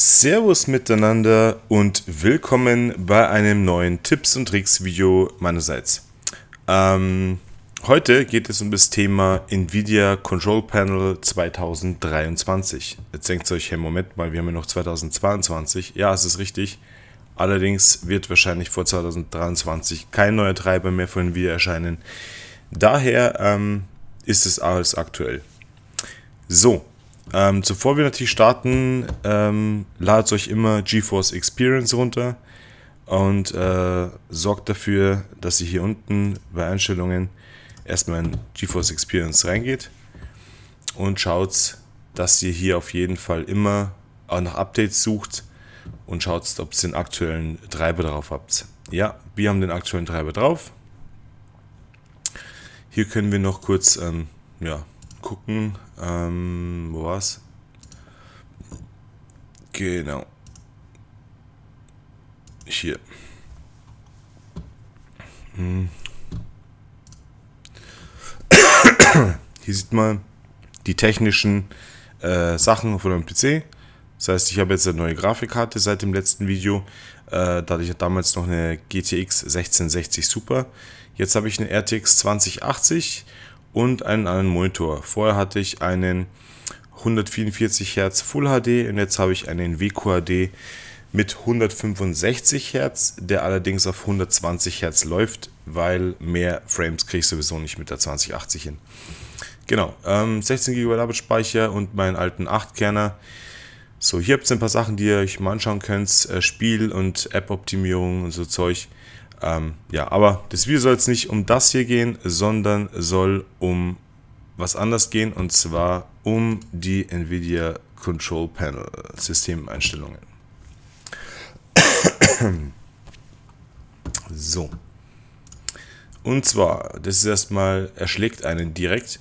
Servus miteinander und willkommen bei einem neuen Tipps und Tricks Video meinerseits. Ähm, heute geht es um das Thema Nvidia Control Panel 2023. Jetzt denkt ihr euch, hey Moment mal, wir haben ja noch 2022. Ja, es ist richtig. Allerdings wird wahrscheinlich vor 2023 kein neuer Treiber mehr von Nvidia erscheinen. Daher ähm, ist es alles aktuell. So, ähm, zuvor wir natürlich starten, ähm, ladet euch immer GeForce Experience runter und äh, sorgt dafür, dass ihr hier unten bei Einstellungen erstmal in GeForce Experience reingeht und schaut, dass ihr hier auf jeden Fall immer auch nach Updates sucht und schaut, ob ihr den aktuellen Treiber drauf habt. Ja, wir haben den aktuellen Treiber drauf. Hier können wir noch kurz ähm, ja, gucken. Ähm, wo war's? Genau. Hier. Hm. Hier sieht man die technischen äh, Sachen von dem PC. Das heißt, ich habe jetzt eine neue Grafikkarte seit dem letzten Video. Äh, da hatte ich damals noch eine GTX 1660 Super. Jetzt habe ich eine RTX 2080 und einen anderen Monitor. Vorher hatte ich einen 144 Hertz Full HD und jetzt habe ich einen WQHD mit 165 Hertz, der allerdings auf 120 Hertz läuft, weil mehr Frames kriege ich sowieso nicht mit der 2080 hin. Genau, ähm, 16 GB Arbeitsspeicher und meinen alten 8-Kerner. So, hier habt ihr ein paar Sachen, die ihr euch mal anschauen könnt. Äh, Spiel- und App-Optimierung und so Zeug. Ähm, ja, aber das Video soll jetzt nicht um das hier gehen, sondern soll um was anders gehen und zwar um die NVIDIA Control Panel Systemeinstellungen. So. Und zwar, das ist erstmal, erschlägt einen direkt.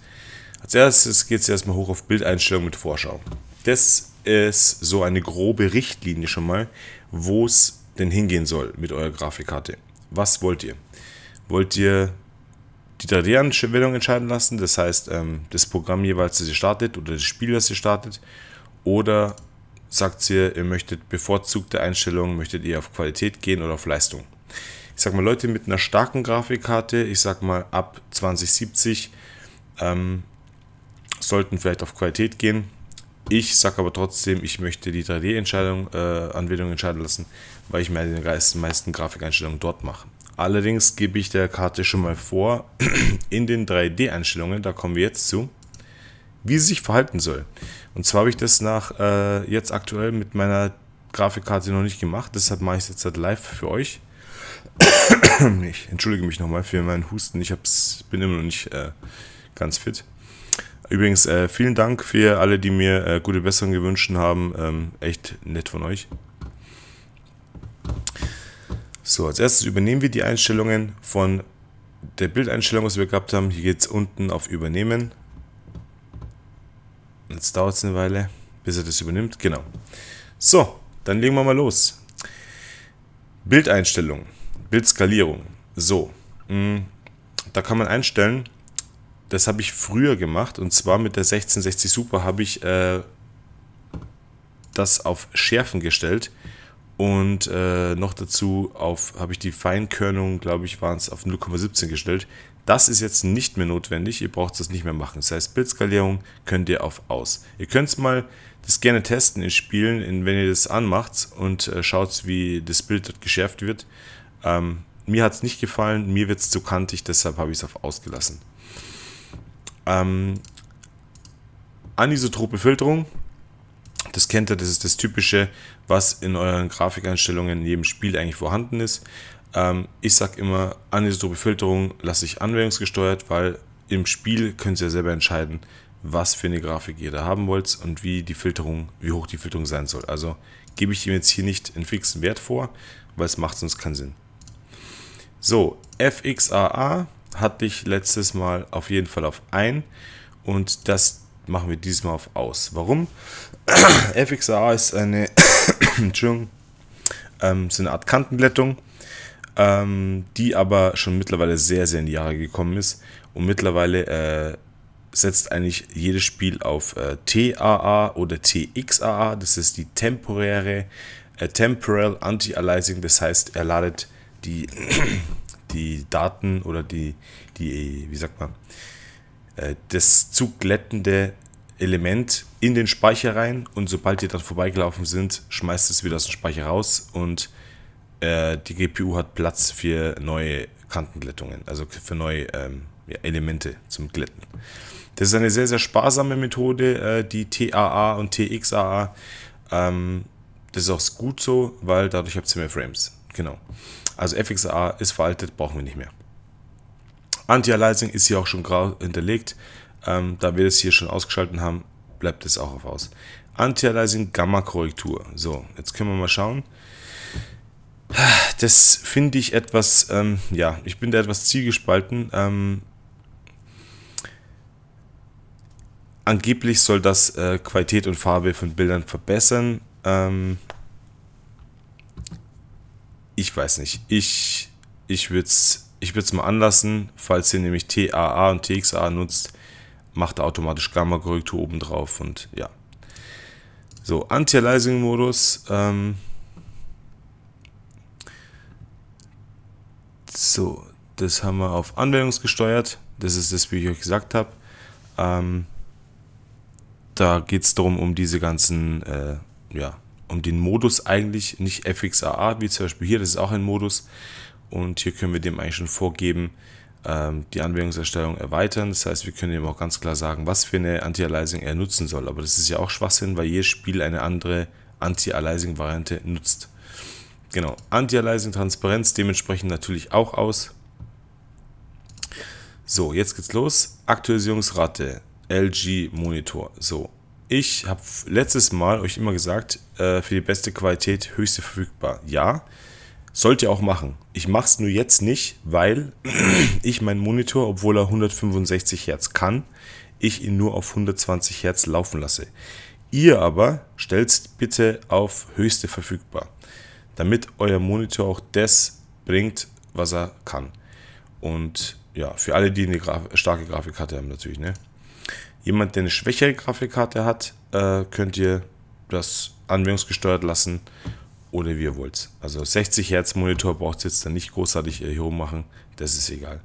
Als erstes geht es erstmal hoch auf Bildeinstellung mit Vorschau. Das ist so eine grobe Richtlinie schon mal, wo es denn hingehen soll mit eurer Grafikkarte was wollt ihr? Wollt ihr die 3D-Anwendung entscheiden lassen, das heißt ähm, das Programm jeweils, das ihr startet oder das Spiel, das ihr startet, oder sagt ihr, ihr möchtet bevorzugte Einstellungen, möchtet ihr auf Qualität gehen oder auf Leistung? Ich sag mal, Leute mit einer starken Grafikkarte, ich sag mal ab 2070, ähm, sollten vielleicht auf Qualität gehen ich sage aber trotzdem, ich möchte die 3D-Entscheidung, äh, Anwendung entscheiden lassen, weil ich mir den meisten Grafikeinstellungen dort mache. Allerdings gebe ich der Karte schon mal vor, in den 3D-Einstellungen, da kommen wir jetzt zu, wie sie sich verhalten soll. Und zwar habe ich das nach äh, jetzt aktuell mit meiner Grafikkarte noch nicht gemacht, deshalb mache ich es jetzt halt live für euch. ich entschuldige mich nochmal für meinen Husten, ich hab's, bin immer noch nicht äh, ganz fit. Übrigens, äh, vielen Dank für alle, die mir äh, gute Besserung gewünscht haben. Ähm, echt nett von euch. So, als erstes übernehmen wir die Einstellungen von der Bildeinstellung, was wir gehabt haben. Hier geht es unten auf Übernehmen. Jetzt dauert es eine Weile, bis er das übernimmt. Genau. So, dann legen wir mal los. Bildeinstellung, Bildskalierung. So, mh, mm, da kann man einstellen, das habe ich früher gemacht und zwar mit der 1660 Super habe ich äh, das auf Schärfen gestellt und äh, noch dazu auf habe ich die Feinkörnung, glaube ich, waren es auf 0,17 gestellt. Das ist jetzt nicht mehr notwendig, ihr braucht das nicht mehr machen. Das heißt, Bildskalierung könnt ihr auf aus. Ihr könnt es mal das gerne testen in Spielen, in, wenn ihr das anmacht und äh, schaut, wie das Bild dort geschärft wird. Ähm, mir hat es nicht gefallen, mir wird es zu kantig, deshalb habe ich es auf ausgelassen ähm, anisotrope Filterung. Das kennt ihr, das ist das Typische, was in euren Grafikeinstellungen in jedem Spiel eigentlich vorhanden ist. Ähm, ich sage immer, anisotrope Filterung lasse ich anwendungsgesteuert, weil im Spiel könnt ihr ja selber entscheiden, was für eine Grafik ihr da haben wollt und wie die Filterung, wie hoch die Filterung sein soll. Also gebe ich ihm jetzt hier nicht einen fixen Wert vor, weil es macht sonst keinen Sinn. So, FXAA hatte ich letztes Mal auf jeden Fall auf ein und das machen wir diesmal auf aus. Warum? FXA ist eine, Entschuldigung, ähm, ist eine Art Kantenglättung, ähm, die aber schon mittlerweile sehr, sehr in die Jahre gekommen ist und mittlerweile äh, setzt eigentlich jedes Spiel auf äh, TAA oder TXAA, das ist die temporäre, äh, Temporal Anti-Aliasing, das heißt, er ladet die die Daten oder die, die wie sagt man, äh, das zuglättende Element in den Speicher rein und sobald die dann vorbeigelaufen sind, schmeißt es wieder aus dem Speicher raus und äh, die GPU hat Platz für neue Kantenglättungen, also für neue ähm, ja, Elemente zum Glätten. Das ist eine sehr, sehr sparsame Methode, äh, die TAA und TXAA. Ähm, das ist auch gut so, weil dadurch habt ihr mehr Frames. Genau. Also FXA ist veraltet, brauchen wir nicht mehr. Anti-Aliasing ist hier auch schon grau hinterlegt. Ähm, da wir das hier schon ausgeschaltet haben, bleibt es auch auf aus. Anti-Aliasing Gamma-Korrektur. So, jetzt können wir mal schauen. Das finde ich etwas, ähm, ja, ich bin da etwas zielgespalten. Ähm, angeblich soll das äh, Qualität und Farbe von Bildern verbessern. Ähm, ich weiß nicht. Ich, ich würde es ich würd's mal anlassen, falls ihr nämlich TAA und TXA nutzt, macht er automatisch Gamma-Korrektur oben drauf und ja. So, Anti-Aliasing-Modus. Ähm so, das haben wir auf Anwendungsgesteuert. Das ist das, wie ich euch gesagt habe. Ähm da geht es darum, um diese ganzen, äh, ja, um den Modus eigentlich, nicht FXAA, wie zum Beispiel hier, das ist auch ein Modus. Und hier können wir dem eigentlich schon vorgeben, ähm, die Anwendungserstellung erweitern. Das heißt, wir können ihm auch ganz klar sagen, was für eine Anti-Aliasing er nutzen soll. Aber das ist ja auch Schwachsinn, weil jedes Spiel eine andere Anti-Aliasing-Variante nutzt. Genau, Anti-Aliasing-Transparenz dementsprechend natürlich auch aus. So, jetzt geht's los. Aktualisierungsrate, LG Monitor. So, ich habe letztes Mal euch immer gesagt, äh, für die beste Qualität höchste verfügbar. Ja, sollt ihr auch machen. Ich mache es nur jetzt nicht, weil ich meinen Monitor, obwohl er 165 Hertz kann, ich ihn nur auf 120 Hertz laufen lasse. Ihr aber stellt bitte auf höchste verfügbar, damit euer Monitor auch das bringt, was er kann. Und ja, für alle, die eine Graf starke Grafikkarte haben natürlich, ne? Jemand, der eine schwächere Grafikkarte hat, äh, könnt ihr das anwendungsgesteuert lassen oder wie ihr wollt. Also 60 Hertz Monitor braucht ihr jetzt dann nicht großartig hier oben machen, das ist egal.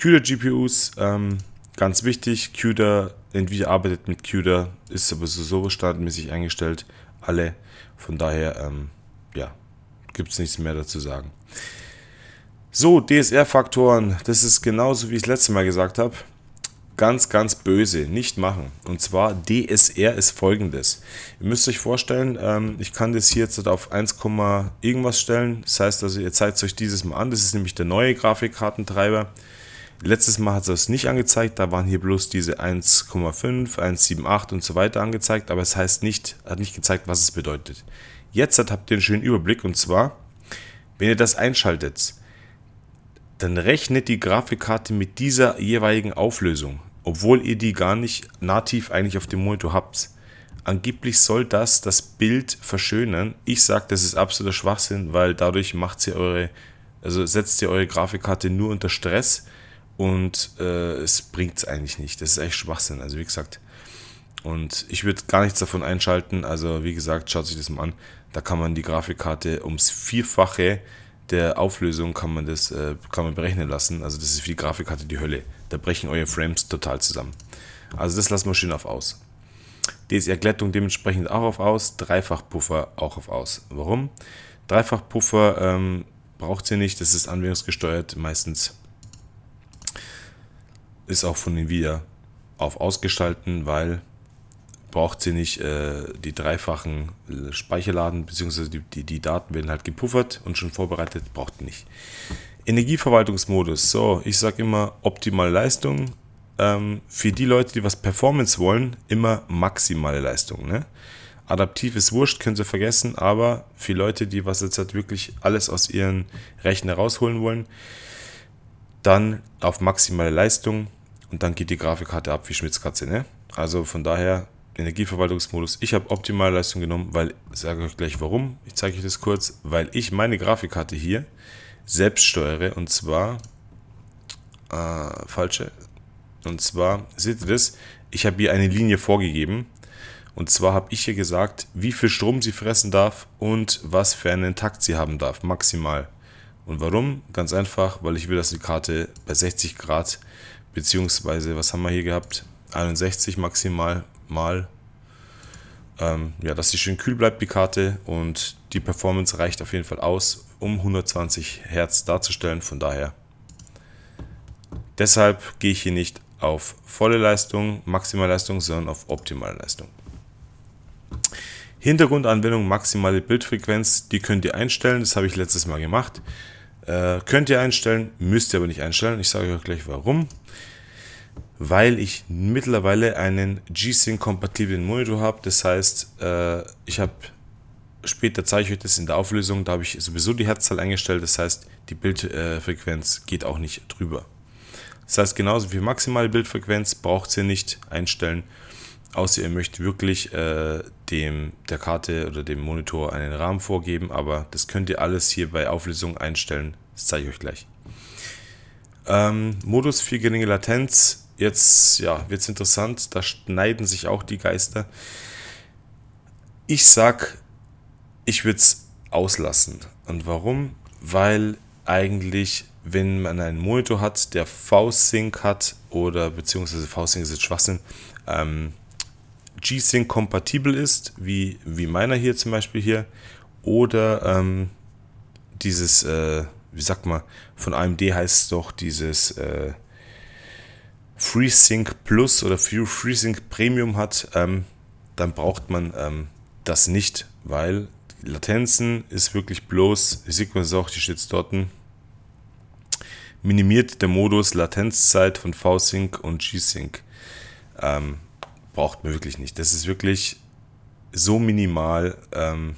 CUDA GPUs, ähm, ganz wichtig, CUDA, Nvidia arbeitet mit CUDA, ist aber sowieso standardmäßig eingestellt, alle, von daher, ähm, ja, gibt es nichts mehr dazu sagen. So, DSR-Faktoren, das ist genauso wie ich es letztes Mal gesagt habe ganz, ganz böse, nicht machen. Und zwar DSR ist folgendes. Ihr müsst euch vorstellen, ähm, ich kann das hier jetzt auf 1, irgendwas stellen. Das heißt also, ihr zeigt euch dieses Mal an. Das ist nämlich der neue Grafikkartentreiber. Letztes Mal hat es das nicht angezeigt, da waren hier bloß diese 1,5, 1,78 und so weiter angezeigt, aber es heißt nicht, hat nicht gezeigt, was es bedeutet. Jetzt habt ihr einen schönen Überblick und zwar, wenn ihr das einschaltet, dann rechnet die Grafikkarte mit dieser jeweiligen Auflösung obwohl ihr die gar nicht nativ eigentlich auf dem Monitor habt. Angeblich soll das das Bild verschönern. Ich sage, das ist absoluter Schwachsinn, weil dadurch macht ihr eure, also setzt ihr eure Grafikkarte nur unter Stress und äh, es bringt es eigentlich nicht. Das ist echt Schwachsinn. Also wie gesagt, und ich würde gar nichts davon einschalten. Also wie gesagt, schaut sich das mal an. Da kann man die Grafikkarte ums Vierfache der Auflösung kann man das äh, kann man berechnen lassen. Also das ist für die Grafikkarte die Hölle. Da brechen eure Frames total zusammen. Also das lassen wir schön auf aus. DSR-Glättung dementsprechend auch auf aus, Dreifachpuffer auch auf aus. Warum? Dreifachpuffer ähm, braucht ihr nicht, das ist anwendungsgesteuert meistens. Ist auch von Nvidia auf ausgestalten, weil braucht sie nicht äh, die dreifachen äh, Speicherladen, beziehungsweise die, die, die, Daten werden halt gepuffert und schon vorbereitet, braucht nicht. Energieverwaltungsmodus. So, ich sage immer optimale Leistung. Ähm, für die Leute, die was Performance wollen, immer maximale Leistung. Ne? Adaptiv ist wurscht, können sie vergessen, aber für Leute, die was jetzt halt wirklich alles aus ihren Rechner rausholen wollen, dann auf maximale Leistung und dann geht die Grafikkarte ab wie Schmitzkatze. Ne? Also von daher Energieverwaltungsmodus. Ich habe optimale Leistung genommen, weil, ich sage euch gleich warum, ich zeige euch das kurz, weil ich meine Grafikkarte hier selbst steuere und zwar, äh, falsche, und zwar, seht ihr das, ich habe hier eine Linie vorgegeben und zwar habe ich hier gesagt, wie viel Strom sie fressen darf und was für einen Takt sie haben darf, maximal. Und warum? Ganz einfach, weil ich will, dass die Karte bei 60 Grad, beziehungsweise, was haben wir hier gehabt? 61 maximal mal. Ähm, ja, dass sie schön kühl bleibt, die Karte. Und die Performance reicht auf jeden Fall aus, um 120 Hertz darzustellen. Von daher. Deshalb gehe ich hier nicht auf volle Leistung, maximale Leistung, sondern auf optimale Leistung. Hintergrundanwendung, maximale Bildfrequenz, die könnt ihr einstellen. Das habe ich letztes Mal gemacht. Äh, könnt ihr einstellen, müsst ihr aber nicht einstellen. Ich sage euch gleich warum weil ich mittlerweile einen G-Sync-kompatiblen Monitor habe. Das heißt, äh, ich habe später zeige ich euch das in der Auflösung, da habe ich sowieso die Herzzahl eingestellt, das heißt, die Bildfrequenz äh, geht auch nicht drüber. Das heißt, genauso wie maximale Bildfrequenz braucht ihr nicht einstellen, außer ihr möchtet wirklich äh, dem, der Karte oder dem Monitor einen Rahmen vorgeben, aber das könnt ihr alles hier bei Auflösung einstellen, das zeige ich euch gleich. Ähm, Modus für geringe Latenz jetzt ja, wird es interessant. Da schneiden sich auch die Geister. Ich sag, ich würde es auslassen. Und warum? Weil eigentlich, wenn man einen Monitor hat, der V-Sync hat oder beziehungsweise V-Sync ist jetzt Schwachsinn, ähm, G-Sync kompatibel ist, wie, wie meiner hier zum Beispiel hier, oder ähm, dieses, äh, wie sagt man, von AMD heißt es doch dieses äh, FreeSync Plus oder FreeSync Premium hat, ähm, dann braucht man ähm, das nicht, weil Latenzen ist wirklich bloß, ich sehe es auch, die steht dort, hm, minimiert der Modus Latenzzeit von VSync und G-Sync. Ähm, braucht man wirklich nicht. Das ist wirklich so minimal. Ähm,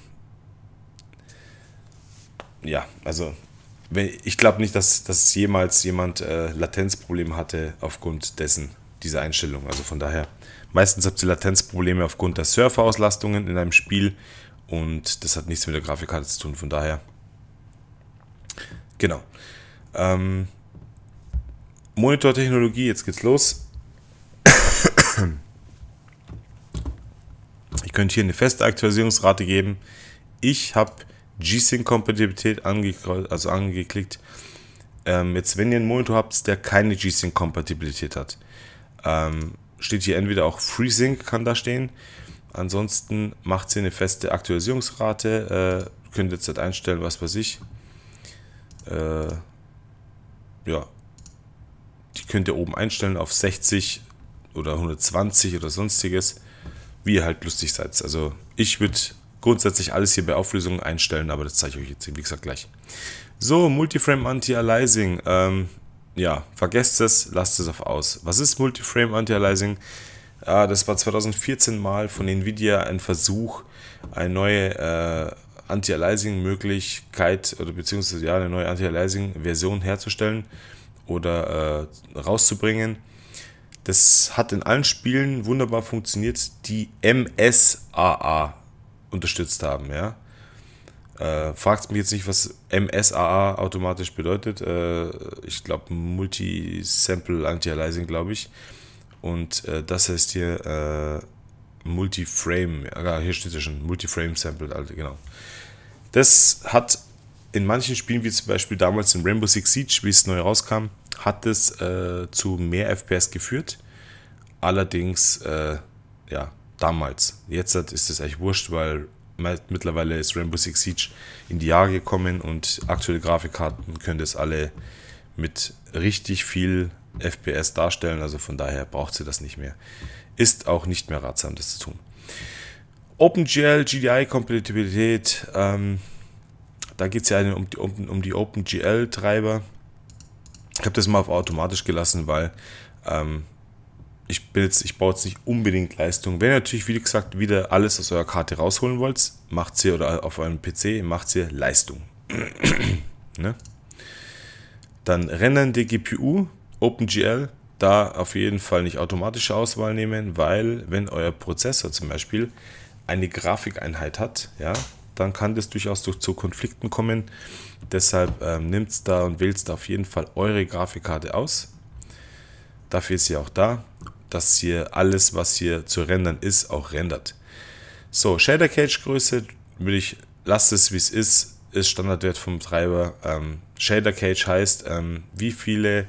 ja, also ich glaube nicht, dass, dass jemals jemand äh, Latenzprobleme hatte aufgrund dessen, dieser Einstellung. Also von daher, meistens habt ihr Latenzprobleme aufgrund der Surferauslastungen in einem Spiel und das hat nichts mit der Grafikkarte zu tun. Von daher, genau. Ähm, Monitortechnologie, jetzt geht's los. Ich könnte hier eine feste Aktualisierungsrate geben. Ich habe G-Sync-Kompatibilität also angeklickt. Ähm, jetzt, wenn ihr einen Monitor habt, der keine G-Sync-Kompatibilität hat, ähm, steht hier entweder auch FreeSync kann da stehen. Ansonsten macht sie eine feste Aktualisierungsrate. Äh, könnt jetzt halt einstellen, was weiß ich. Äh, ja, die könnt ihr oben einstellen auf 60 oder 120 oder sonstiges, wie ihr halt lustig seid. Also ich würde grundsätzlich alles hier bei Auflösungen einstellen, aber das zeige ich euch jetzt, wie gesagt, gleich. So, Multiframe Anti-Aliasing. Ähm, ja, vergesst es, lasst es auf aus. Was ist Multiframe Anti-Aliasing? Äh, das war 2014 mal von Nvidia ein Versuch, eine neue äh, Anti-Aliasing-Möglichkeit oder beziehungsweise ja, eine neue Anti-Aliasing-Version herzustellen oder äh, rauszubringen. Das hat in allen Spielen wunderbar funktioniert. Die MSAA unterstützt haben, ja. Äh, fragt mich jetzt nicht, was MSAA automatisch bedeutet. Äh, ich glaube, Multi-Sample Anti-Aliasing, glaube ich. Und äh, das heißt hier äh, Multi-Frame. Ja, hier steht ja schon Multi-Frame Sample, also genau. Das hat in manchen Spielen, wie zum Beispiel damals in Rainbow Six Siege, wie es neu rauskam, hat es äh, zu mehr FPS geführt. Allerdings, äh, ja, Damals. Jetzt ist es eigentlich wurscht, weil mittlerweile ist Rainbow Six Siege in die Jahre gekommen und aktuelle Grafikkarten können das alle mit richtig viel FPS darstellen. Also von daher braucht sie das nicht mehr. Ist auch nicht mehr ratsam, das zu tun. OpenGL, GDI-Kompatibilität. Ähm, da geht es ja um, um, um die OpenGL-Treiber. Ich habe das mal auf automatisch gelassen, weil ähm, ich, jetzt, ich baue jetzt nicht unbedingt Leistung. Wenn ihr natürlich, wie gesagt, wieder alles aus eurer Karte rausholen wollt, macht ihr oder auf eurem PC, macht ihr Leistung. ne? Dann die GPU, OpenGL, da auf jeden Fall nicht automatische Auswahl nehmen, weil wenn euer Prozessor zum Beispiel eine Grafikeinheit hat, ja, dann kann das durchaus durch, zu Konflikten kommen. Deshalb ähm, nimmt da und wählt da auf jeden Fall eure Grafikkarte aus. Dafür ist sie auch da dass hier alles, was hier zu rendern ist, auch rendert. So, Shader Cage Größe will ich, lasst es wie es ist, ist Standardwert vom Treiber. Ähm, Shader Cage heißt, ähm, wie viele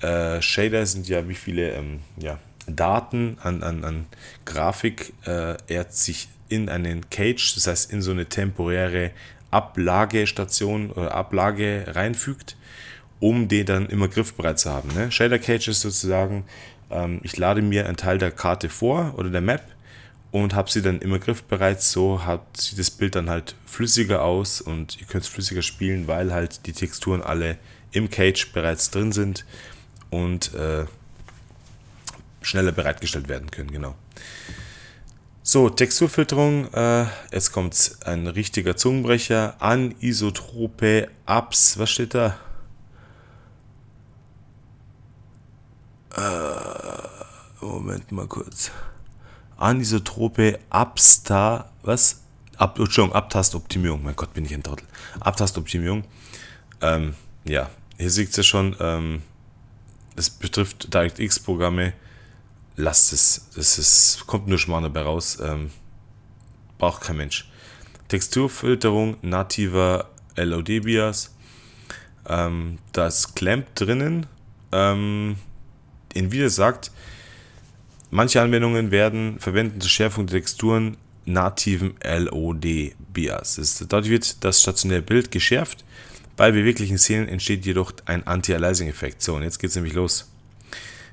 äh, Shader sind ja, wie viele ähm, ja, Daten an, an, an Grafik äh, er sich in einen Cage, das heißt in so eine temporäre Ablagestation oder äh, Ablage reinfügt, um den dann immer griffbereit zu haben. Ne? Shader Cage ist sozusagen ähm, ich lade mir einen Teil der Karte vor oder der Map und habe sie dann immer griffbereit. So hat, sieht das Bild dann halt flüssiger aus und ihr könnt es flüssiger spielen, weil halt die Texturen alle im Cage bereits drin sind und äh, schneller bereitgestellt werden können, genau. So, Texturfilterung, äh, jetzt kommt ein richtiger Zungenbrecher, Anisotrope, Ups, was steht da? Äh, Moment mal kurz. Anisotrope Absta, was? Ab, Entschuldigung, Abtastoptimierung. Mein Gott, bin ich ein Trottel. Abtastoptimierung. Ähm, ja, hier sieht es ja schon, ähm, das betrifft DirectX-Programme. Lasst es. Das ist, kommt nur Schmarrn dabei raus. Ähm, braucht kein Mensch. Texturfilterung nativer LODBIAS. Ähm, da ist Clamp drinnen. Ähm, Nvidia sagt, Manche Anwendungen werden verwenden zur Schärfung der Texturen nativen LOD-Bias. Dort wird das stationäre Bild geschärft. Bei beweglichen Szenen entsteht jedoch ein Anti-Aliasing-Effekt. So, und jetzt geht es nämlich los.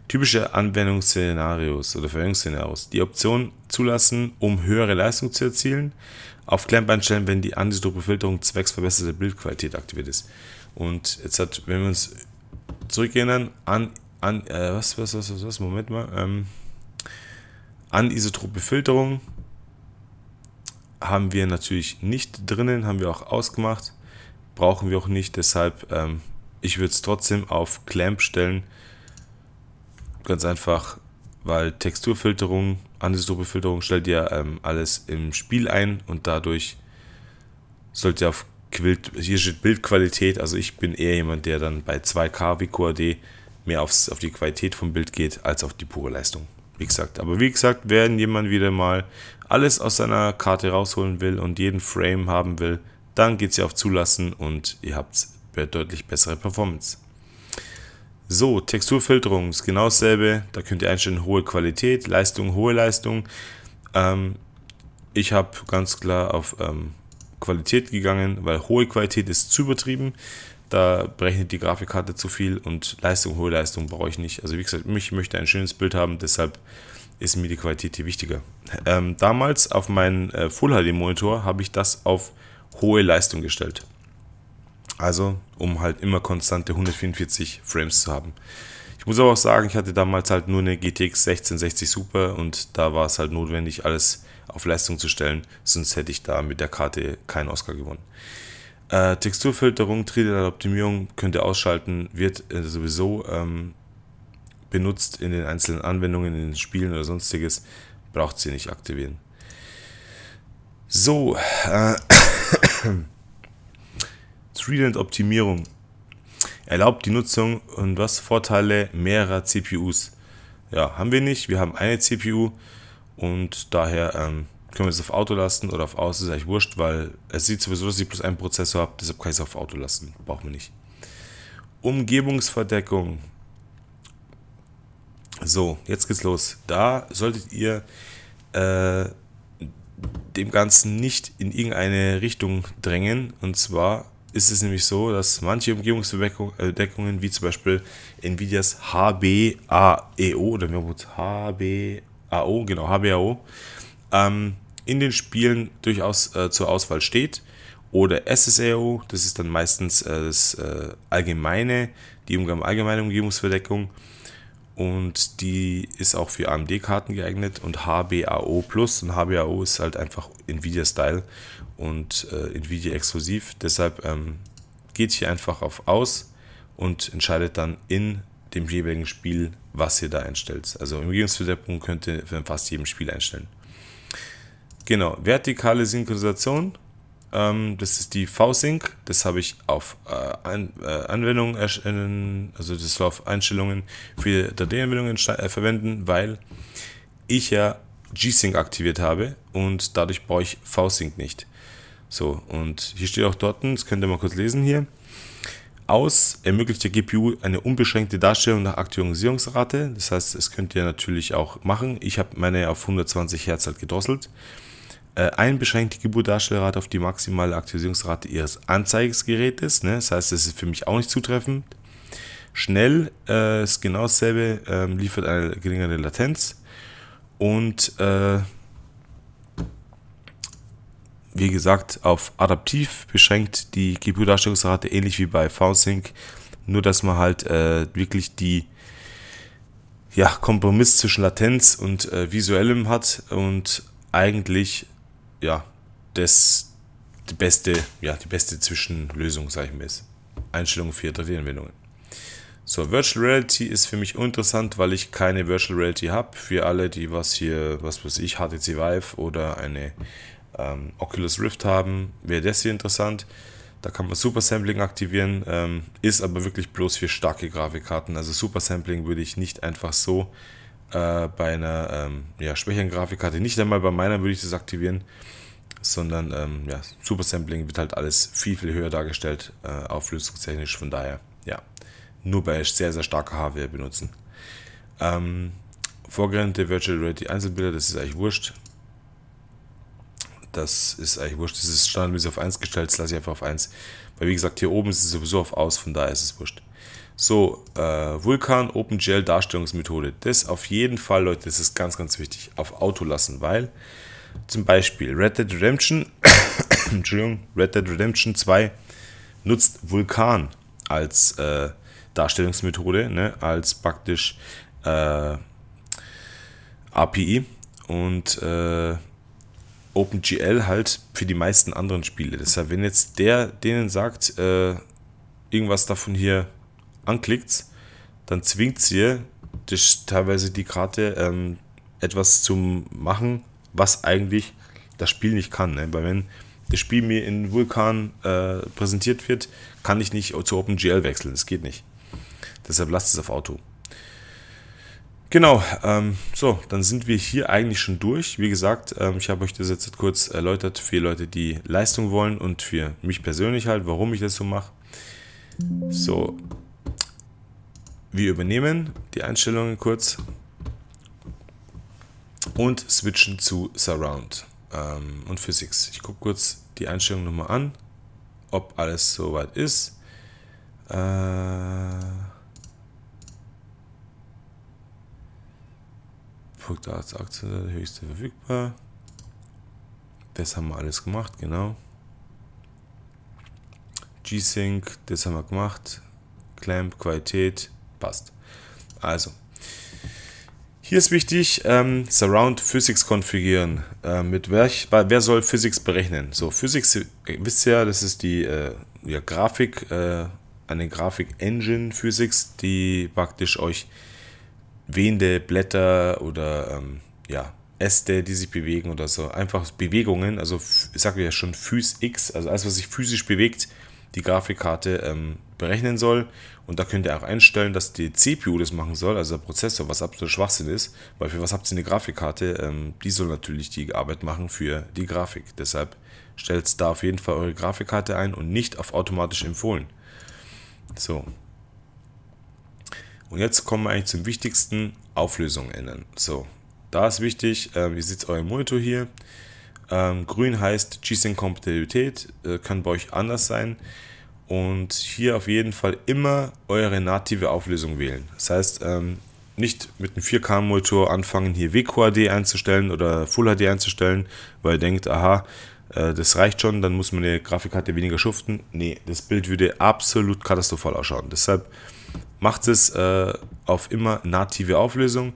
Typische Anwendungsszenarios oder Verhängungsszenarios. Die Option zulassen, um höhere Leistung zu erzielen. Auf einstellen, wenn die Antidope-Filterung zwecks verbesserter Bildqualität aktiviert ist. Und jetzt hat, wenn wir uns zurückerinnern, an, an äh, was, was, was, was, was, Moment mal, ähm, Anisotrope Filterung haben wir natürlich nicht drinnen, haben wir auch ausgemacht, brauchen wir auch nicht, deshalb ähm, ich würde es trotzdem auf Clamp stellen, ganz einfach, weil Texturfilterung, Anisotrope Filterung stellt ja ähm, alles im Spiel ein und dadurch sollte auf Quilt, hier steht Bildqualität, also ich bin eher jemand, der dann bei 2K wie QAD mehr aufs, auf die Qualität vom Bild geht, als auf die pure Leistung. Wie gesagt, aber wie gesagt, wenn jemand wieder mal alles aus seiner Karte rausholen will und jeden Frame haben will, dann geht sie auf Zulassen und ihr habt deutlich bessere Performance. So, Texturfilterung ist genau dasselbe. Da könnt ihr einstellen, hohe Qualität, Leistung, hohe Leistung. Ähm, ich habe ganz klar auf ähm, Qualität gegangen, weil hohe Qualität ist zu übertrieben. Da berechnet die Grafikkarte zu viel und Leistung, hohe Leistung brauche ich nicht. Also wie gesagt, ich möchte ein schönes Bild haben, deshalb ist mir die Qualität hier wichtiger. Ähm, damals auf meinen äh, Full HD Monitor habe ich das auf hohe Leistung gestellt. Also um halt immer konstante 144 Frames zu haben. Ich muss aber auch sagen, ich hatte damals halt nur eine GTX 1660 Super und da war es halt notwendig, alles auf Leistung zu stellen, sonst hätte ich da mit der Karte keinen Oscar gewonnen. Äh, Texturfilterung, Tridimensionaloptimierung könnt ihr ausschalten, wird äh, sowieso ähm, benutzt in den einzelnen Anwendungen, in den Spielen oder sonstiges. Braucht sie nicht aktivieren. So, äh, Optimierung erlaubt die Nutzung und was Vorteile mehrerer CPUs. Ja, haben wir nicht. Wir haben eine CPU und daher ähm, können wir es auf Auto lassen oder auf Aus, ist eigentlich wurscht, weil es sieht sowieso, dass ich plus einen Prozessor habe, deshalb kann ich es auf Auto lassen, brauchen wir nicht. Umgebungsverdeckung. So, jetzt geht's los. Da solltet ihr äh, dem Ganzen nicht in irgendeine Richtung drängen. Und zwar ist es nämlich so, dass manche Umgebungsverdeckungen, äh, wie zum Beispiel Nvidias HBAEO oder HBAO, genau, HBAO, ähm, in den Spielen durchaus äh, zur Auswahl steht. Oder SSAO, das ist dann meistens äh, das äh, allgemeine, die Umgang, allgemeine Umgebungsverdeckung. Und die ist auch für AMD-Karten geeignet und HBAO Plus. Und HBAO ist halt einfach Nvidia-Style und äh, Nvidia-exklusiv. Deshalb ähm, geht hier einfach auf Aus und entscheidet dann in dem jeweiligen Spiel, was ihr da einstellt. Also Umgebungsverdeckung könnt ihr für fast jedem Spiel einstellen. Genau, vertikale Synchronisation. Ähm, das ist die V-Sync. Das habe ich auf äh, An äh, Anwendungen, also das war auf Einstellungen für 3 äh, verwenden, weil ich ja G-Sync aktiviert habe und dadurch brauche ich V-Sync nicht. So, und hier steht auch dort, das könnt ihr mal kurz lesen hier. Aus ermöglicht der GPU eine unbeschränkte Darstellung nach Aktualisierungsrate. Das heißt, das könnt ihr natürlich auch machen. Ich habe meine auf 120 Hertz halt gedrosselt. Äh, Ein beschränkt die Gebührdarstellrate auf die maximale Aktualisierungsrate ihres Anzeigesgerätes. Ne? Das heißt, das ist für mich auch nicht zutreffend. Schnell äh, ist genau dasselbe, äh, liefert eine geringere Latenz. Und äh, wie gesagt, auf adaptiv beschränkt die GPU-Darstellungsrate ähnlich wie bei VSync, nur dass man halt äh, wirklich die ja, Kompromiss zwischen Latenz und äh, visuellem hat und eigentlich ja, das die beste, ja, die beste Zwischenlösung, sage ich mal, ist. Einstellung für 3D-Anwendungen. So, Virtual Reality ist für mich interessant, weil ich keine Virtual Reality habe. Für alle, die was hier, was weiß ich, HTC Vive oder eine ähm, Oculus Rift haben, wäre das hier interessant. Da kann man Super Sampling aktivieren, ähm, ist aber wirklich bloß für starke Grafikkarten. Also Super Sampling würde ich nicht einfach so äh, bei einer ähm, ja, schwächeren Grafikkarte, nicht einmal bei meiner würde ich das aktivieren, sondern ähm, ja, Super Sampling wird halt alles viel, viel höher dargestellt, äh, auflösungstechnisch. Von daher, ja, nur bei sehr, sehr starker HWR benutzen. Ähm, vorgerendete Virtual Reality Einzelbilder, das ist eigentlich wurscht. Das ist eigentlich wurscht. Das ist standardmäßig auf 1 gestellt, das lasse ich einfach auf 1. Weil, wie gesagt, hier oben ist es sowieso auf aus, von daher ist es wurscht. So, äh, Vulkan OpenGL Darstellungsmethode. Das auf jeden Fall, Leute, das ist ganz, ganz wichtig. Auf Auto lassen, weil zum Beispiel Red Dead Redemption, Entschuldigung, Red Dead Redemption 2 nutzt Vulkan als äh, Darstellungsmethode, ne, als praktisch äh, API und äh, OpenGL halt für die meisten anderen Spiele. Deshalb, wenn jetzt der denen sagt, äh, irgendwas davon hier anklickt, dann zwingt sie dich teilweise die Karte ähm, etwas zu machen, was eigentlich das Spiel nicht kann. Ne? Weil wenn das Spiel mir in Vulkan äh, präsentiert wird, kann ich nicht zu OpenGL wechseln. Das geht nicht. Deshalb lasst es auf Auto. Genau, ähm, so, dann sind wir hier eigentlich schon durch. Wie gesagt, ähm, ich habe euch das jetzt kurz erläutert für Leute, die Leistung wollen und für mich persönlich halt, warum ich das so mache. So, wir übernehmen die Einstellungen kurz und switchen zu Surround ähm, und Physics. Ich gucke kurz die Einstellung nochmal an, ob alles soweit ist. Äh, Produkt Aktie höchste verfügbar. Das haben wir alles gemacht, genau. G-Sync, das haben wir gemacht. Clamp, Qualität, passt. Also, hier ist wichtig, ähm, Surround Physics konfigurieren. Äh, mit welch, wer soll Physics berechnen? So, Physics, wisst ihr ja, das ist die äh, ja, Grafik, äh, eine Grafik-Engine Physics, die praktisch euch wehende Blätter oder ähm, ja, Äste, die sich bewegen oder so. Einfach Bewegungen, also ich sage ja schon Physics, also alles, was sich physisch bewegt, die Grafikkarte ähm, berechnen soll. Und da könnt ihr auch einstellen, dass die CPU das machen soll, also der Prozessor, was absolut Schwachsinn ist, weil für was habt ihr eine Grafikkarte? Ähm, die soll natürlich die Arbeit machen für die Grafik. Deshalb stellt da auf jeden Fall eure Grafikkarte ein und nicht auf automatisch empfohlen. So. Und jetzt kommen wir eigentlich zum wichtigsten, Auflösung ändern. So, da ist wichtig, äh, ihr seht euren Monitor hier. Ähm, grün heißt G-Sync-Kompatibilität, äh, kann bei euch anders sein und hier auf jeden Fall immer eure native Auflösung wählen. Das heißt, ähm, nicht mit einem 4K-Monitor anfangen, hier WQHD einzustellen oder Full HD einzustellen, weil ihr denkt, aha, äh, das reicht schon, dann muss man eine Grafikkarte weniger schuften. Nee, das Bild würde absolut katastrophal ausschauen. Deshalb macht es äh, auf immer native Auflösung.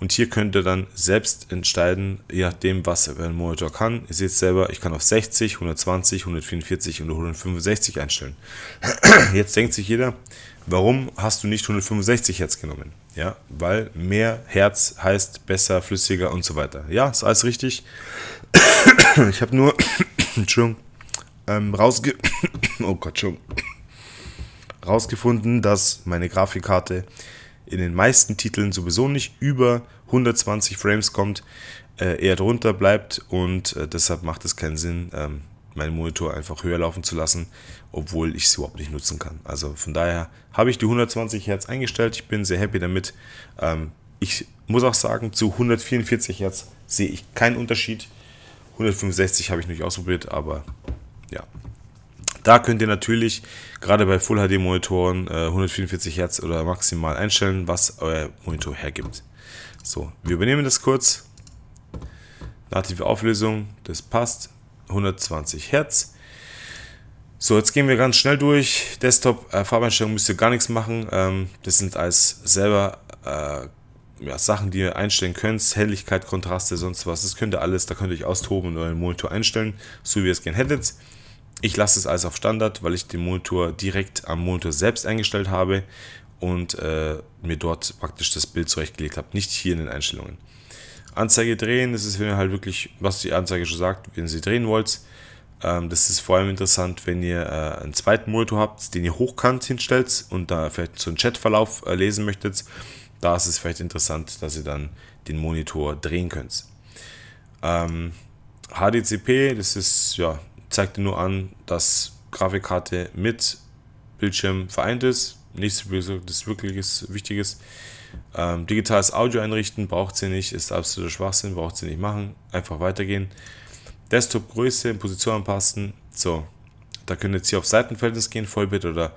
Und hier könnt ihr dann selbst entscheiden, je nachdem, was ein Monitor kann. Ihr seht selber, ich kann auf 60, 120, 144 und 165 einstellen. Jetzt denkt sich jeder, warum hast du nicht 165 Hertz genommen? Ja, weil mehr Herz heißt besser, flüssiger und so weiter. Ja, ist alles richtig. Ich habe nur, Entschuldigung, ähm, rausge oh Gott, Entschuldigung, rausgefunden, dass meine Grafikkarte in den meisten Titeln sowieso nicht über 120 Frames kommt, äh, eher drunter bleibt und äh, deshalb macht es keinen Sinn, ähm, meinen Monitor einfach höher laufen zu lassen, obwohl ich es überhaupt nicht nutzen kann. Also von daher habe ich die 120 Hertz eingestellt, ich bin sehr happy damit. Ähm, ich muss auch sagen, zu 144 Hertz sehe ich keinen Unterschied. 165 habe ich nicht ausprobiert, aber ja, da könnt ihr natürlich gerade bei Full HD Monitoren 144 äh, Hertz oder maximal einstellen, was euer Monitor hergibt. So, wir übernehmen das kurz. Native Auflösung, das passt. 120 Hertz. So, jetzt gehen wir ganz schnell durch. Desktop, äh, Farbeinstellung müsst ihr gar nichts machen. Ähm, das sind alles selber äh, ja, Sachen, die ihr einstellen könnt. Helligkeit, Kontraste, sonst was. Das könnt ihr alles, da könnt ihr euch austoben und euren Monitor einstellen, so wie ihr es gerne hättet ich lasse es alles auf Standard, weil ich den Monitor direkt am Monitor selbst eingestellt habe und äh, mir dort praktisch das Bild zurechtgelegt habe, nicht hier in den Einstellungen. Anzeige drehen, das ist, wenn ihr halt wirklich, was die Anzeige schon sagt, wenn ihr sie drehen wollt. Ähm, das ist vor allem interessant, wenn ihr äh, einen zweiten Monitor habt, den ihr hochkant hinstellt und da vielleicht so einen Chatverlauf äh, lesen möchtet. Da ist es vielleicht interessant, dass ihr dann den Monitor drehen könnt. Ähm, HDCP, das ist ja zeigt dir nur an, dass Grafikkarte mit Bildschirm vereint ist. Nichts das wirkliches Wichtiges. Ähm, digitales Audio einrichten braucht sie nicht, ist absoluter Schwachsinn, braucht sie nicht machen. Einfach weitergehen. Desktop-Größe, Position anpassen. So, da könnt ihr jetzt hier auf Seitenverhältnis gehen, Vollbild oder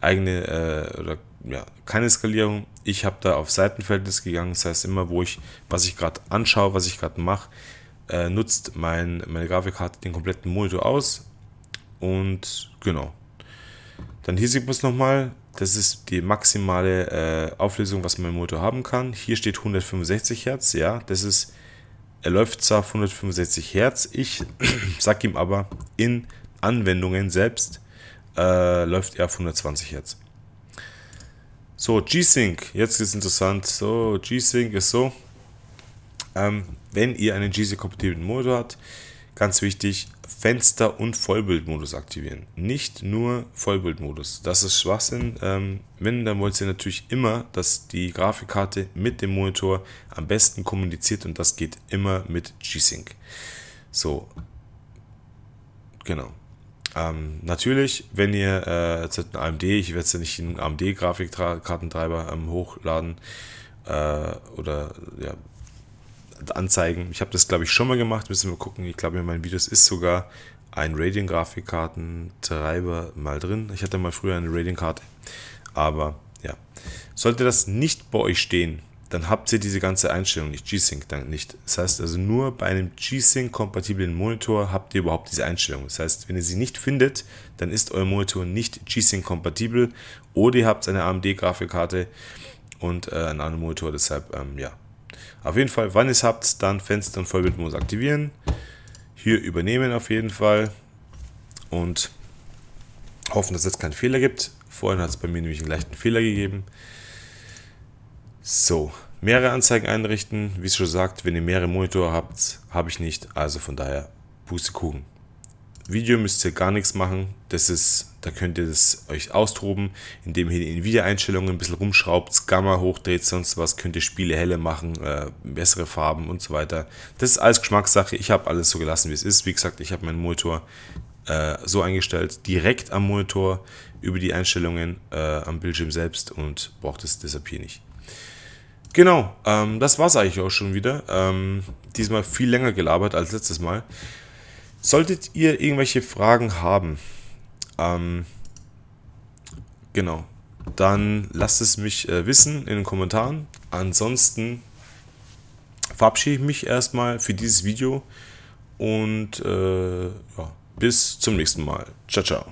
eigene äh, oder ja, keine Skalierung. Ich habe da auf Seitenverhältnis gegangen, das heißt immer, wo ich, was ich gerade anschaue, was ich gerade mache, äh, nutzt mein, meine Grafikkarte den kompletten Monitor aus. Und genau. Dann hier sieht man es nochmal. Das ist die maximale äh, Auflösung, was mein Motor haben kann. Hier steht 165 Hertz. Ja, das ist, er läuft zwar auf 165 Hertz. Ich sag ihm aber, in Anwendungen selbst äh, läuft er auf 120 Hertz. So, G-Sync. Jetzt ist interessant. So, G-Sync ist so. Ähm, wenn ihr einen GC-kompatiblen Motor habt, ganz wichtig, Fenster- und Vollbildmodus aktivieren. Nicht nur Vollbildmodus. Das ist Schwachsinn. Ähm, wenn, dann wollt ihr natürlich immer, dass die Grafikkarte mit dem Monitor am besten kommuniziert und das geht immer mit G-Sync. So, genau. Ähm, natürlich, wenn ihr äh, jetzt ein AMD, ich werde jetzt nicht einen AMD-Grafikkartentreiber ähm, hochladen äh, oder ja, anzeigen. Ich habe das, glaube ich, schon mal gemacht. Müssen wir gucken. Ich glaube, in meinen Videos ist sogar ein radiant grafikkartentreiber mal drin. Ich hatte mal früher eine radiant karte Aber ja, sollte das nicht bei euch stehen, dann habt ihr diese ganze Einstellung nicht, G-Sync dann nicht. Das heißt also nur bei einem G-Sync-kompatiblen Monitor habt ihr überhaupt diese Einstellung. Das heißt, wenn ihr sie nicht findet, dann ist euer Monitor nicht G-Sync-kompatibel oder ihr habt eine AMD-Grafikkarte und äh, einen anderen Monitor. Deshalb, ähm, ja, auf jeden Fall, wann ihr es habt, dann Fenster und Vollbildmodus aktivieren. Hier übernehmen auf jeden Fall. Und hoffen, dass es jetzt keinen Fehler gibt. Vorhin hat es bei mir nämlich einen leichten Fehler gegeben. So, mehrere Anzeigen einrichten. Wie es schon sagt, wenn ihr mehrere Monitore habt, habe ich nicht. Also von daher, Pustekuchen. Video müsst ihr gar nichts machen. Das ist, da könnt ihr das euch austoben, indem ihr in Videoeinstellungen ein bisschen rumschraubt, Gamma hochdreht, sonst was, könnt ihr Spiele helle machen, äh, bessere Farben und so weiter. Das ist alles Geschmackssache. Ich habe alles so gelassen, wie es ist. Wie gesagt, ich habe meinen Monitor äh, so eingestellt, direkt am Monitor über die Einstellungen äh, am Bildschirm selbst und braucht es deshalb hier nicht. Genau, ähm, das war es eigentlich auch schon wieder. Ähm, diesmal viel länger gelabert als letztes Mal. Solltet ihr irgendwelche Fragen haben, ähm, genau, dann lasst es mich äh, wissen in den Kommentaren. Ansonsten verabschiede ich mich erstmal für dieses Video und äh, ja, bis zum nächsten Mal. Ciao, ciao.